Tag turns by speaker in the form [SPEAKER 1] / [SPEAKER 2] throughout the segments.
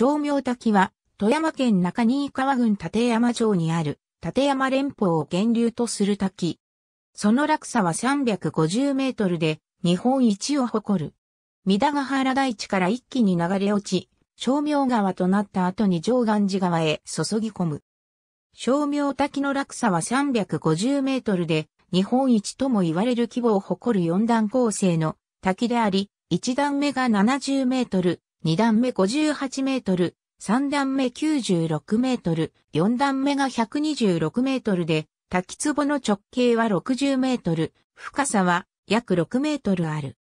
[SPEAKER 1] 称名滝は、富山県中新川郡立山町にある、立山連峰を源流とする滝。その落差は350メートルで、日本一を誇る。三田ヶ原大地から一気に流れ落ち、正明川となった後に上岸寺川へ注ぎ込む。正明滝の落差は350メートルで、日本一とも言われる規模を誇る4段構成の滝であり、1段目が70メートル、2段目58メートル、3段目96メートル、4段目が126メートルで、滝壺の直径は60メートル、深さは約6メートルある。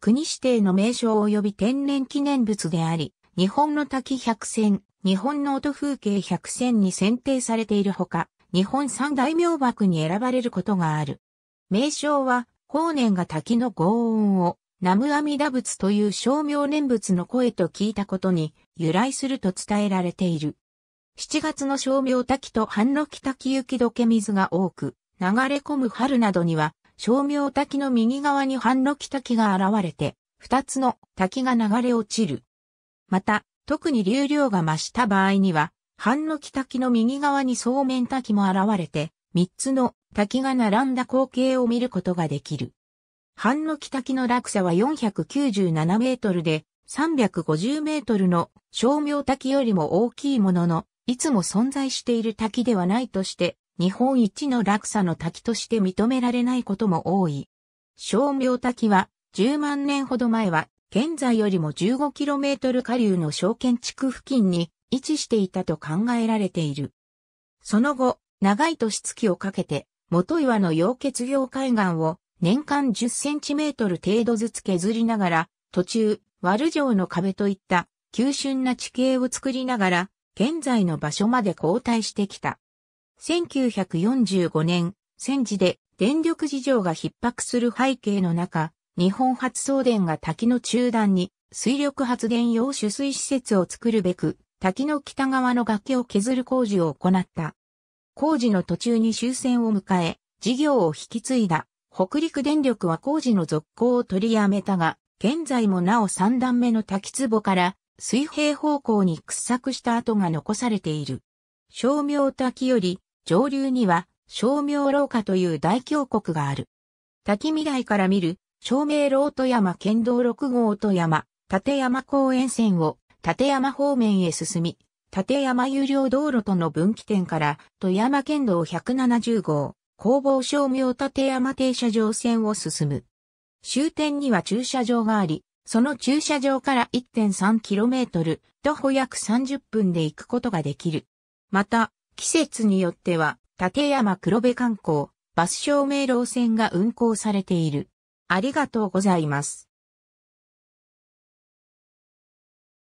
[SPEAKER 1] 国指定の名称及び天然記念物であり、日本の滝百選、日本の音風景百選に選定されているほか、日本三大名瀑に選ばれることがある。名称は、法然が滝の豪音をナムアミダ仏という称名念仏の声と聞いたことに由来すると伝えられている。7月の称名滝と半のキ滝雪解け水が多く流れ込む春などには称名滝の右側に半のキ滝が現れて二つの滝が流れ落ちる。また、特に流量が増した場合には、半のキ滝の右側にそうめん滝も現れて、三つの滝が並んだ光景を見ることができる。半の北木の落差は497メートルで、350メートルの小明滝よりも大きいものの、いつも存在している滝ではないとして、日本一の落差の滝として認められないことも多い。小明滝は、10万年ほど前は、現在よりも1 5トル下流の小県地区付近に位置していたと考えられている。その後、長い年月をかけて、元岩の溶血業海岸を年間10センチメートル程度ずつ削りながら、途中、悪城の壁といった急峻な地形を作りながら、現在の場所まで後退してきた。1945年、戦時で電力事情が逼迫する背景の中、日本発送電が滝の中段に水力発電用取水施設を作るべく、滝の北側の崖を削る工事を行った。工事の途中に終戦を迎え、事業を引き継いだ北陸電力は工事の続行を取りやめたが、現在もなお3段目の滝壺から水平方向に掘削した跡が残されている。小名滝より上流には小名廊下という大峡谷がある。滝未来から見る小名廊富山県道6号富山、立山公園線を立山方面へ進み、立山有料道路との分岐点から富山県道170号、工房商業立山停車場線を進む。終点には駐車場があり、その駐車場から 1.3km 徒歩約30分で行くことができる。また、季節によっては、立山黒部観光、バス照明路線が運行されている。ありがとうございます。